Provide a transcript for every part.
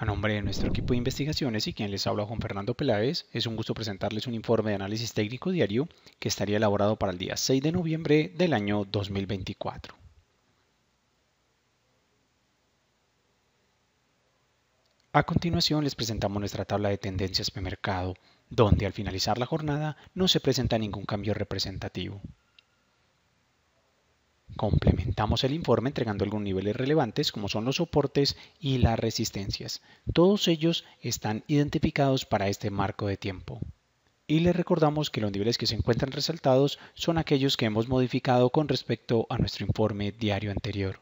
A nombre de nuestro equipo de investigaciones y quien les habla Juan Fernando Peláez, es un gusto presentarles un informe de análisis técnico diario que estaría elaborado para el día 6 de noviembre del año 2024. A continuación les presentamos nuestra tabla de tendencias de mercado, donde al finalizar la jornada no se presenta ningún cambio representativo. Complementamos el informe entregando algunos niveles relevantes como son los soportes y las resistencias. Todos ellos están identificados para este marco de tiempo. Y les recordamos que los niveles que se encuentran resaltados son aquellos que hemos modificado con respecto a nuestro informe diario anterior.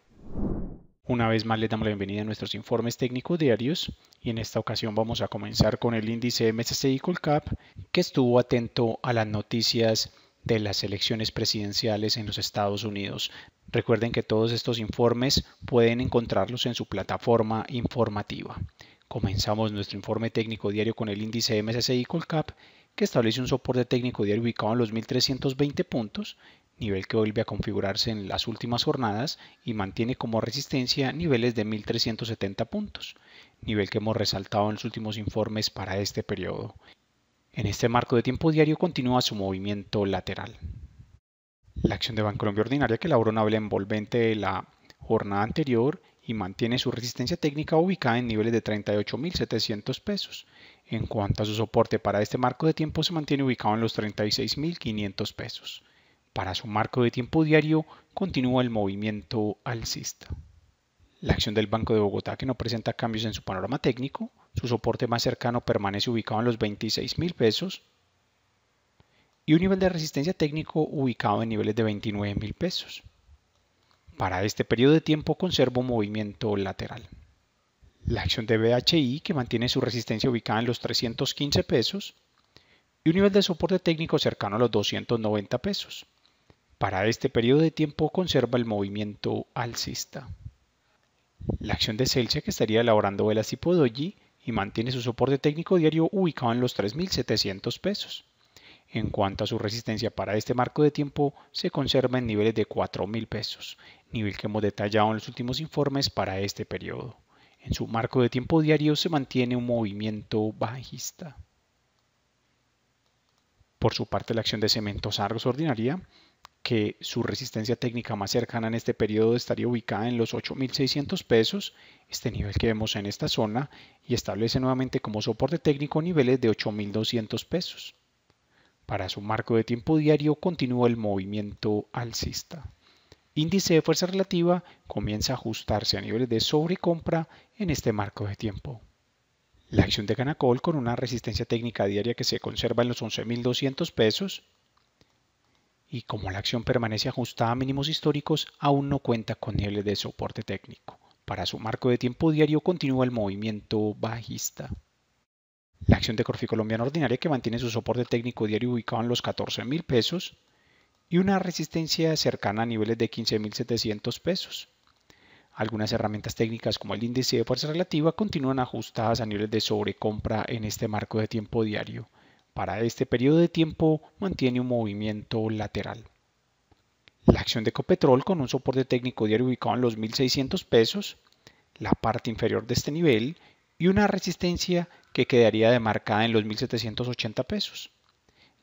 Una vez más les damos la bienvenida a nuestros informes técnicos diarios y en esta ocasión vamos a comenzar con el índice MSCI Cap que estuvo atento a las noticias de las elecciones presidenciales en los Estados Unidos. Recuerden que todos estos informes pueden encontrarlos en su plataforma informativa. Comenzamos nuestro informe técnico diario con el índice MSCI Colcap, que establece un soporte técnico diario ubicado en los 1320 puntos, nivel que vuelve a configurarse en las últimas jornadas y mantiene como resistencia niveles de 1370 puntos, nivel que hemos resaltado en los últimos informes para este periodo. En este marco de tiempo diario continúa su movimiento lateral. La acción de Bancolombia Ordinaria que elaboró una vela envolvente de la jornada anterior y mantiene su resistencia técnica ubicada en niveles de 38.700 pesos. En cuanto a su soporte para este marco de tiempo se mantiene ubicado en los 36.500 pesos. Para su marco de tiempo diario continúa el movimiento alcista. La acción del Banco de Bogotá que no presenta cambios en su panorama técnico su soporte más cercano permanece ubicado en los 26 mil pesos y un nivel de resistencia técnico ubicado en niveles de 29 mil pesos. Para este periodo de tiempo conservo movimiento lateral. La acción de BHI que mantiene su resistencia ubicada en los 315 pesos y un nivel de soporte técnico cercano a los 290 pesos. Para este periodo de tiempo conserva el movimiento alcista. La acción de Celsius que estaría elaborando velas tipo doji y mantiene su soporte técnico diario ubicado en los 3.700 pesos. En cuanto a su resistencia para este marco de tiempo, se conserva en niveles de 4.000 pesos, nivel que hemos detallado en los últimos informes para este periodo. En su marco de tiempo diario se mantiene un movimiento bajista. Por su parte, la acción de cementos Argos Ordinaria que su resistencia técnica más cercana en este periodo estaría ubicada en los 8.600 pesos, este nivel que vemos en esta zona, y establece nuevamente como soporte técnico niveles de 8.200 pesos. Para su marco de tiempo diario continúa el movimiento alcista. Índice de fuerza relativa comienza a ajustarse a niveles de sobrecompra en este marco de tiempo. La acción de Canacol con una resistencia técnica diaria que se conserva en los 11.200 pesos y como la acción permanece ajustada a mínimos históricos, aún no cuenta con niveles de soporte técnico. Para su marco de tiempo diario continúa el movimiento bajista. La acción de Corfi Colombiana Ordinaria que mantiene su soporte técnico diario ubicado en los 14.000 pesos y una resistencia cercana a niveles de 15.700 pesos. Algunas herramientas técnicas como el índice de fuerza relativa continúan ajustadas a niveles de sobrecompra en este marco de tiempo diario para este periodo de tiempo mantiene un movimiento lateral. La acción de Copetrol con un soporte técnico diario ubicado en los 1.600 pesos, la parte inferior de este nivel y una resistencia que quedaría demarcada en los 1.780 pesos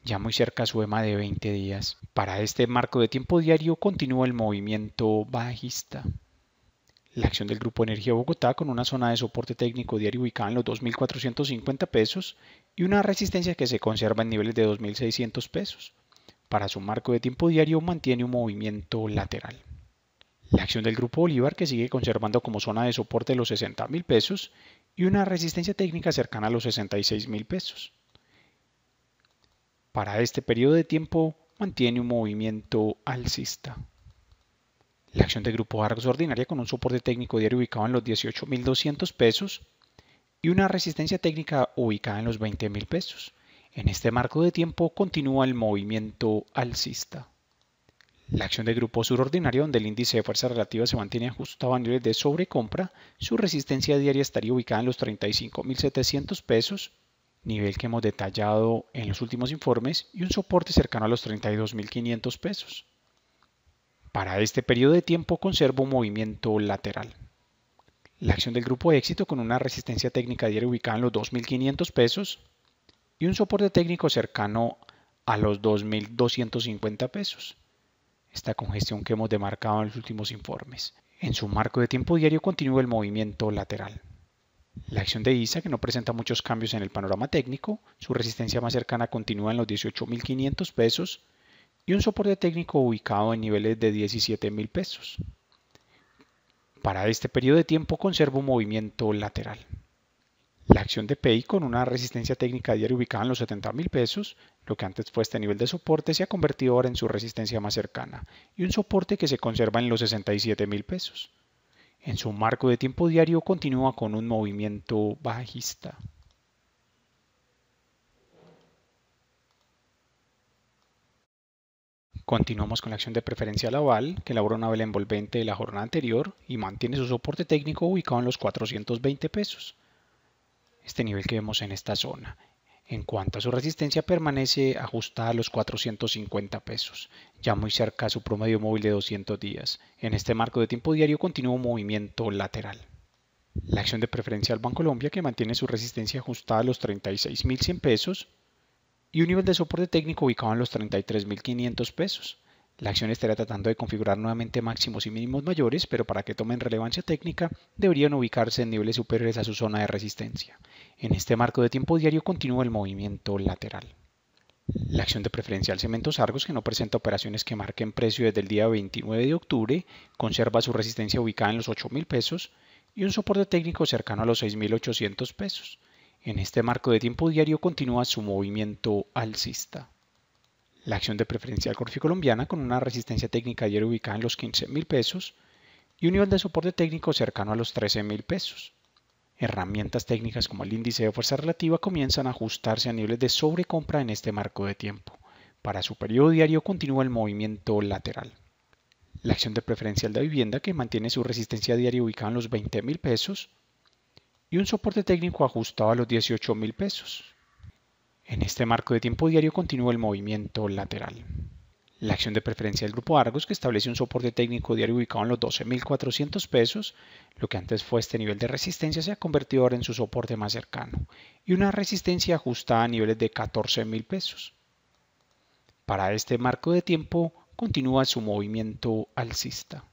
ya muy cerca a su EMA de 20 días. Para este marco de tiempo diario continúa el movimiento bajista. La acción del Grupo Energía Bogotá con una zona de soporte técnico diario ubicada en los 2.450 pesos y una resistencia que se conserva en niveles de 2.600 pesos. Para su marco de tiempo diario mantiene un movimiento lateral. La acción del grupo Bolívar que sigue conservando como zona de soporte los 60.000 pesos y una resistencia técnica cercana a los 66.000 pesos. Para este periodo de tiempo mantiene un movimiento alcista. La acción del grupo Argos Ordinaria con un soporte técnico diario ubicado en los 18.200 pesos y una resistencia técnica ubicada en los 20 mil pesos. En este marco de tiempo continúa el movimiento alcista. La acción de grupo surordinario, donde el índice de fuerza relativa se mantiene ajustado a niveles de sobrecompra, su resistencia diaria estaría ubicada en los 35.700 pesos, nivel que hemos detallado en los últimos informes, y un soporte cercano a los 32.500 pesos. Para este periodo de tiempo conservo un movimiento lateral. La acción del grupo de éxito con una resistencia técnica diaria ubicada en los 2.500 pesos y un soporte técnico cercano a los 2.250 pesos. Esta congestión que hemos demarcado en los últimos informes. En su marco de tiempo diario continúa el movimiento lateral. La acción de ISA, que no presenta muchos cambios en el panorama técnico, su resistencia más cercana continúa en los 18.500 pesos y un soporte técnico ubicado en niveles de 17.000 pesos. Para este periodo de tiempo conserva un movimiento lateral. La acción de PEI con una resistencia técnica diaria ubicada en los 70.000 pesos, lo que antes fue este nivel de soporte, se ha convertido ahora en su resistencia más cercana y un soporte que se conserva en los 67 mil pesos. En su marco de tiempo diario continúa con un movimiento bajista. Continuamos con la acción de preferencia Laval, que elaboró una vela envolvente de la jornada anterior y mantiene su soporte técnico ubicado en los 420 pesos. Este nivel que vemos en esta zona. En cuanto a su resistencia, permanece ajustada a los 450 pesos, ya muy cerca a su promedio móvil de 200 días. En este marco de tiempo diario continúa un movimiento lateral. La acción de preferencia al Banco Colombia, que mantiene su resistencia ajustada a los 36.100 pesos, y un nivel de soporte técnico ubicado en los 33.500 pesos. La acción estará tratando de configurar nuevamente máximos y mínimos mayores, pero para que tomen relevancia técnica deberían ubicarse en niveles superiores a su zona de resistencia. En este marco de tiempo diario continúa el movimiento lateral. La acción de al Cementos Argos, que no presenta operaciones que marquen precio desde el día 29 de octubre, conserva su resistencia ubicada en los 8.000 pesos y un soporte técnico cercano a los 6.800 pesos. En este marco de tiempo diario continúa su movimiento alcista. La acción de preferencia corfi colombiana con una resistencia técnica diaria ubicada en los 15,000 pesos y un nivel de soporte técnico cercano a los 13,000 pesos. Herramientas técnicas como el índice de fuerza relativa comienzan a ajustarse a niveles de sobrecompra en este marco de tiempo. Para su periodo diario continúa el movimiento lateral. La acción de preferencial de vivienda que mantiene su resistencia diaria ubicada en los 20 mil pesos y un soporte técnico ajustado a los 18 mil pesos. En este marco de tiempo diario continúa el movimiento lateral. La acción de preferencia del grupo Argos, que establece un soporte técnico diario ubicado en los 12.400 pesos, lo que antes fue este nivel de resistencia se ha convertido ahora en su soporte más cercano, y una resistencia ajustada a niveles de 14.000 pesos. Para este marco de tiempo continúa su movimiento alcista.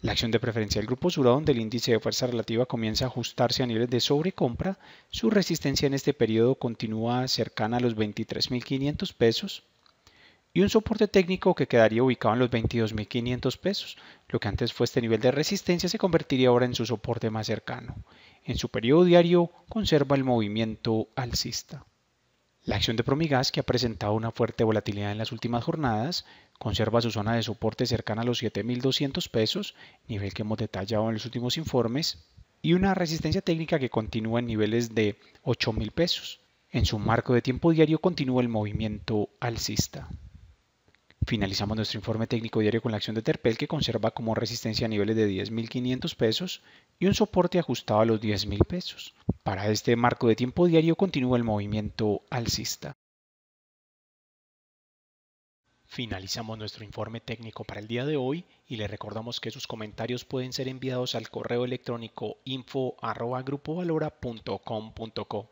La acción de preferencia del grupo Sura, donde el índice de fuerza relativa comienza a ajustarse a niveles de sobrecompra, su resistencia en este periodo continúa cercana a los 23.500 pesos y un soporte técnico que quedaría ubicado en los 22.500 pesos. Lo que antes fue este nivel de resistencia se convertiría ahora en su soporte más cercano. En su periodo diario conserva el movimiento alcista. La acción de Promigas, que ha presentado una fuerte volatilidad en las últimas jornadas, conserva su zona de soporte cercana a los 7.200 pesos, nivel que hemos detallado en los últimos informes, y una resistencia técnica que continúa en niveles de 8.000 pesos. En su marco de tiempo diario continúa el movimiento alcista. Finalizamos nuestro informe técnico diario con la acción de Terpel que conserva como resistencia a niveles de 10.500 pesos y un soporte ajustado a los 10.000 pesos. Para este marco de tiempo diario continúa el movimiento alcista. Finalizamos nuestro informe técnico para el día de hoy y le recordamos que sus comentarios pueden ser enviados al correo electrónico info.grupovalora.com.co.